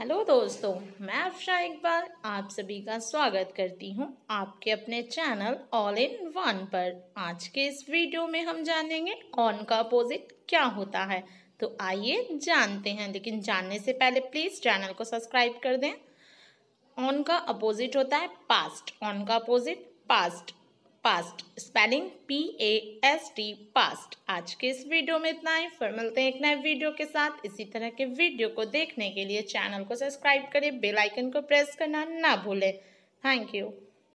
hello दोस्तों मैं अफशा इकबाल आप सभी का स्वागत करती हूं आपके अपने चैनल ऑल इन वन पर आज के इस वीडियो में हम जानेंगे ऑन का अपोजिट क्या होता है तो आइए जानते हैं लेकिन जानने से पहले प्लीज़ चैनल को सब्सक्राइब कर दें ऑन का अपोजिट होता है पास्ट ऑन का opposite past past spelling P A S T past आज के इस वीडियो में इतना ही फिर मिलते हैं एक नए वीडियो के साथ इसी तरह के वीडियो को देखने के लिए चैनल को सब्सक्राइब करें बेल आइकन को प्रेस करना ना भूलें थैंक यू